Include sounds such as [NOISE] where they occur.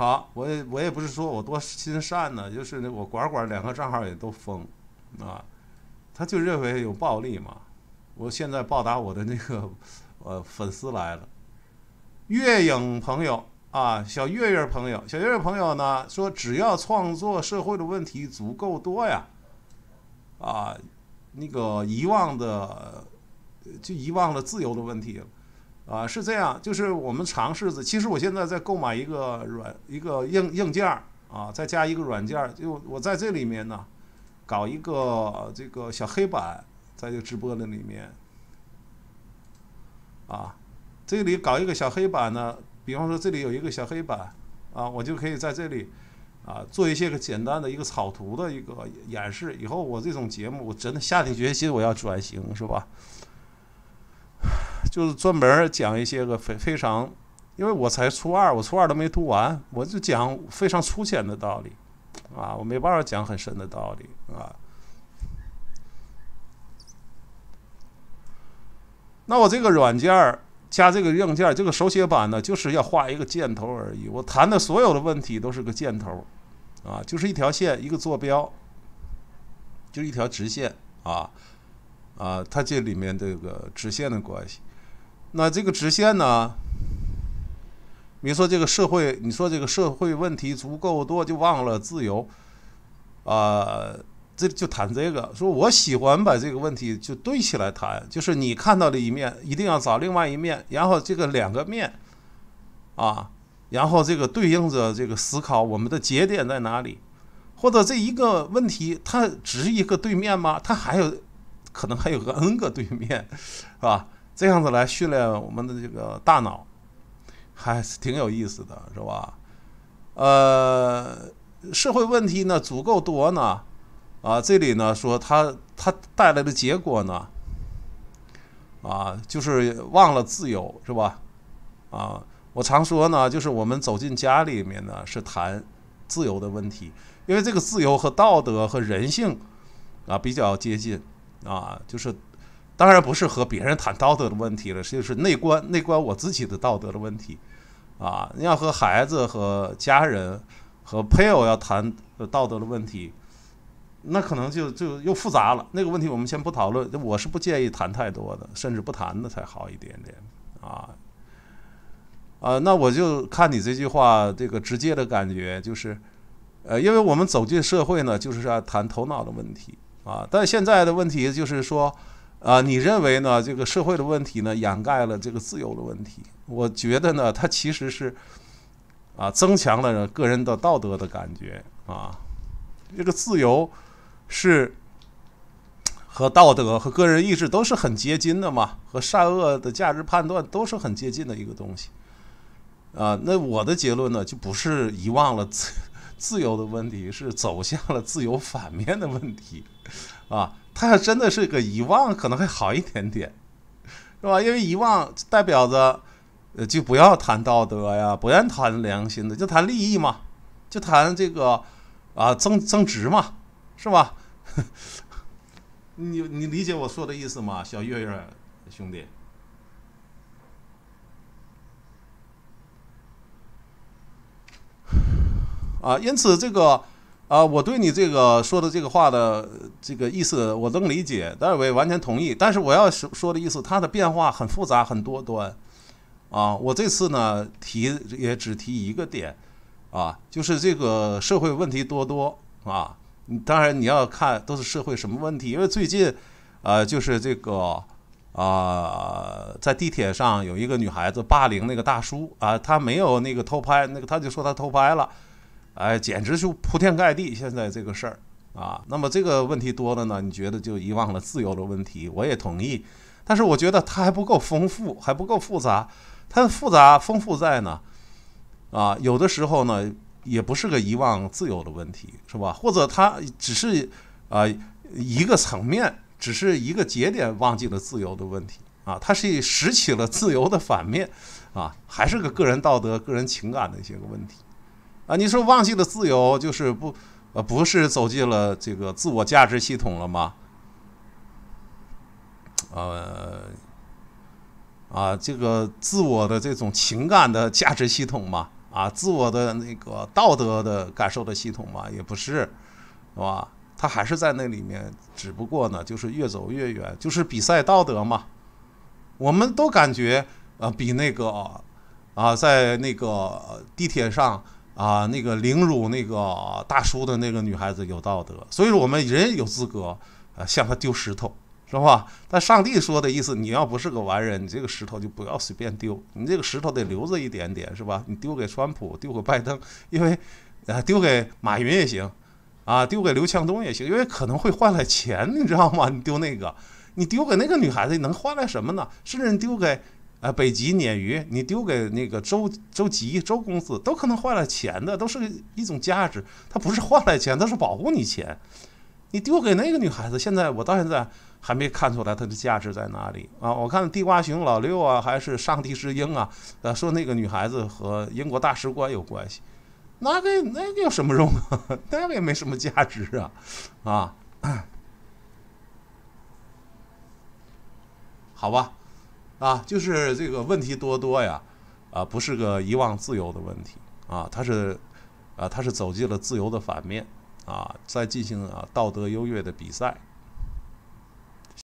好，我也我也不是说我多心善呢，就是呢，我管管两个账号也都封，啊，他就认为有暴力嘛。我现在报答我的那个呃粉丝来了，月影朋友啊，小月月朋友，小月月朋友呢说，只要创作社会的问题足够多呀，啊，那个遗忘的就遗忘了自由的问题了。啊，是这样，就是我们尝试着。其实我现在在购买一个软一个硬硬件啊，再加一个软件就我在这里面呢，搞一个这个小黑板，在这个直播的里面啊，这里搞一个小黑板呢。比方说这里有一个小黑板啊，我就可以在这里啊做一些个简单的一个草图的一个演示。以后我这种节目，我真的下定决心我要转型，是吧？就是专门讲一些个非非常，因为我才初二，我初二都没读完，我就讲非常粗浅的道理，啊，我没办法讲很深的道理啊。那我这个软件儿加这个硬件，这个手写板呢，就是要画一个箭头而已。我谈的所有的问题都是个箭头，啊，就是一条线，一个坐标，就一条直线，啊，啊，它这里面这个直线的关系。那这个直线呢？你说这个社会，你说这个社会问题足够多，就忘了自由，啊，这就谈这个。说我喜欢把这个问题就堆起来谈，就是你看到的一面，一定要找另外一面，然后这个两个面，啊，然后这个对应着这个思考我们的节点在哪里，或者这一个问题它只是一个对面吗？它还有可能还有个 N 个对面，是吧？这样子来训练我们的这个大脑，还是挺有意思的是吧？呃，社会问题呢足够多呢，啊，这里呢说他他带来的结果呢，啊，就是忘了自由是吧？啊，我常说呢，就是我们走进家里面呢是谈自由的问题，因为这个自由和道德和人性啊比较接近啊，就是。当然不是和别人谈道德的问题了，就是内观内观我自己的道德的问题，啊，要和孩子、和家人、和配偶要谈道德的问题，那可能就就又复杂了。那个问题我们先不讨论，我是不建议谈太多的，甚至不谈的才好一点点啊。啊，那我就看你这句话，这个直接的感觉就是，呃，因为我们走进社会呢，就是要谈头脑的问题啊，但现在的问题就是说。啊，你认为呢？这个社会的问题呢，掩盖了这个自由的问题。我觉得呢，它其实是啊，增强了个人的道德的感觉啊。这个自由是和道德和个人意志都是很接近的嘛，和善恶的价值判断都是很接近的一个东西啊。那我的结论呢，就不是遗忘了自 [LAUGHS] 自由的问题，是走向了自由反面的问题啊。他真的是个遗忘，可能会好一点点，[LAUGHS] 是吧？因为遗忘代表着，呃，就不要谈道德呀，不要谈良心的，就谈利益嘛，就谈这个啊，增增值嘛，是吧？[LAUGHS] 你你理解我说的意思吗，小月月兄弟？啊，因此这个。啊，我对你这个说的这个话的这个意思，我能理解，但是我也完全同意。但是我要说说的意思，它的变化很复杂，很多端。啊，我这次呢提也只提一个点，啊，就是这个社会问题多多啊。当然你要看都是社会什么问题，因为最近，呃，就是这个啊，在地铁上有一个女孩子霸凌那个大叔啊，她没有那个偷拍那个，她就说她偷拍了。哎，简直就铺天盖地！现在这个事儿啊，那么这个问题多了呢，你觉得就遗忘了自由的问题？我也同意，但是我觉得它还不够丰富，还不够复杂。它的复杂丰富在呢，啊，有的时候呢，也不是个遗忘自由的问题，是吧？或者它只是啊一个层面，只是一个节点忘记了自由的问题啊，它是拾起了自由的反面啊，还是个个人道德、个人情感的一些个问题。啊，你说忘记了自由，就是不，呃，不是走进了这个自我价值系统了吗？呃，啊，这个自我的这种情感的价值系统嘛，啊，自我的那个道德的感受的系统嘛，也不是，是吧？他还是在那里面，只不过呢，就是越走越远，就是比赛道德嘛。我们都感觉，呃，比那个，啊，在那个地铁上。啊，那个凌辱那个大叔的那个女孩子有道德，所以说我们人有资格，呃，向她丢石头，是吧？但上帝说的意思，你要不是个完人，你这个石头就不要随便丢，你这个石头得留着一点点，是吧？你丢给川普，丢给拜登，因为，啊，丢给马云也行，啊，丢给刘强东也行，因为可能会换来钱，你知道吗？你丢那个，你丢给那个女孩子能换来什么呢？甚至丢给。啊，北极鲶鱼，你丢给那个周周吉周公子，都可能换了钱的，都是一种价值。他不是换了钱，他是保护你钱。你丢给那个女孩子，现在我到现在还没看出来它的价值在哪里啊！我看地瓜熊老六啊，还是上帝之鹰啊，说那个女孩子和英国大使馆有关系，那个那有什么用啊？[LAUGHS] 那个也没什么价值啊，啊，[COUGHS] 好吧。啊，就是这个问题多多呀，啊，不是个遗忘自由的问题啊，它是，啊，它是走进了自由的反面，啊，在进行啊道德优越的比赛。